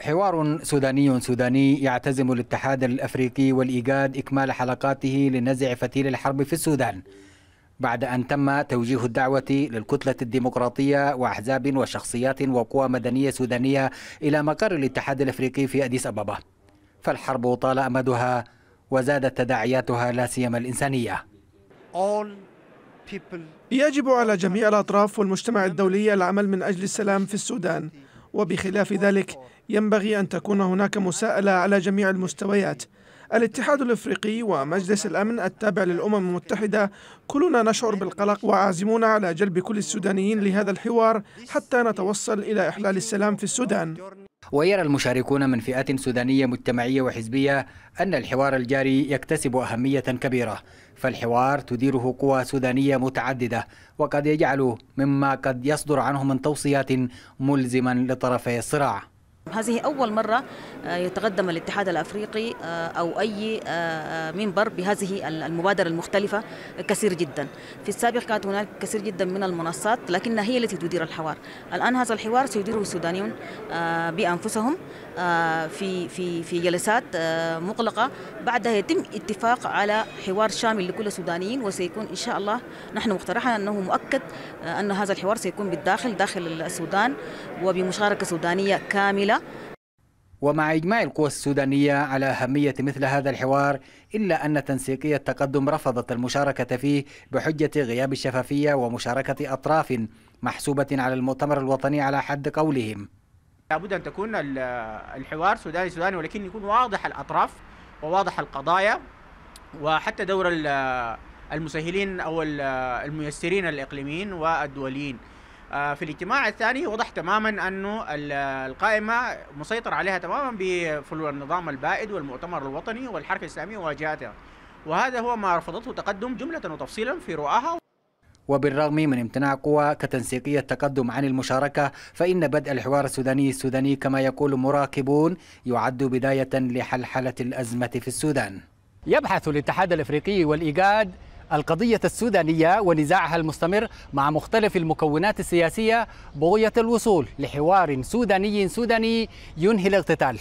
حوار سوداني سوداني يعتزم الاتحاد الافريقي والايجاد اكمال حلقاته لنزع فتيل الحرب في السودان بعد ان تم توجيه الدعوه للكتله الديمقراطيه واحزاب وشخصيات وقوى مدنيه سودانيه الى مقر الاتحاد الافريقي في اديس ابابا فالحرب طال امدها وزادت تداعياتها لا سيما الانسانيه يجب على جميع الأطراف والمجتمع الدولي العمل من أجل السلام في السودان وبخلاف ذلك ينبغي أن تكون هناك مساءلة على جميع المستويات الاتحاد الافريقي ومجلس الامن التابع للامم المتحده كلنا نشعر بالقلق وعازمون على جلب كل السودانيين لهذا الحوار حتى نتوصل الى احلال السلام في السودان ويرى المشاركون من فئات سودانية مجتمعية وحزبية أن الحوار الجاري يكتسب أهمية كبيرة فالحوار تديره قوى سودانية متعددة وقد يجعل مما قد يصدر عنه من توصيات ملزما لطرفي الصراع هذه أول مرة آه، يتقدم الاتحاد الأفريقي آه، أو أي آه، منبر بهذه المبادرة المختلفة كثير جدا في السابق كانت هناك كثير جدا من المنصات لكنها هي التي تدير الحوار الآن هذا الحوار سيديره السودانيون بأنفسهم في في في جلسات مغلقة بعدها يتم اتفاق على حوار شامل لكل السودانيين وسيكون إن شاء الله نحن مقترحنا أنه مؤكد أن هذا الحوار سيكون بالداخل داخل السودان وبمشاركة سودانية كاملة ومع إجماع القوى السودانية على أهمية مثل هذا الحوار إلا أن تنسيقية التقدم رفضت المشاركة فيه بحجة غياب الشفافية ومشاركة أطراف محسوبة على المؤتمر الوطني على حد قولهم لابد أن تكون الحوار سوداني سوداني ولكن يكون واضح الأطراف وواضح القضايا وحتى دور المسهلين أو الميسرين الإقليميين والدوليين آه، في الاجتماع الثاني وضح تماما انه القائمه مسيطر عليها تماما بفلول النظام البائد والمؤتمر الوطني والحركه الاسلاميه وواجهاتها وهذا هو ما رفضته تقدم جمله وتفصيلا في رؤاها وبالرغم من امتناع قوى كتنسيقية التقدم عن المشاركة فإن بدء الحوار السوداني السوداني كما يقول مراقبون يعد بداية لحلحلة الأزمة في السودان يبحث الاتحاد الافريقي والايجاد القضية السودانية ونزاعها المستمر مع مختلف المكونات السياسية بغية الوصول لحوار سوداني سوداني ينهي الاقتتال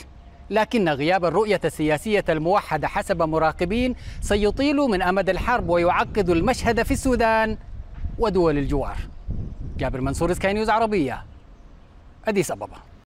لكن غياب الرؤية السياسية الموحدة حسب مراقبين سيطيل من أمد الحرب ويعقد المشهد في السودان ودول الجوار جابر منصور سكاي نيوز عربية أديس أبابا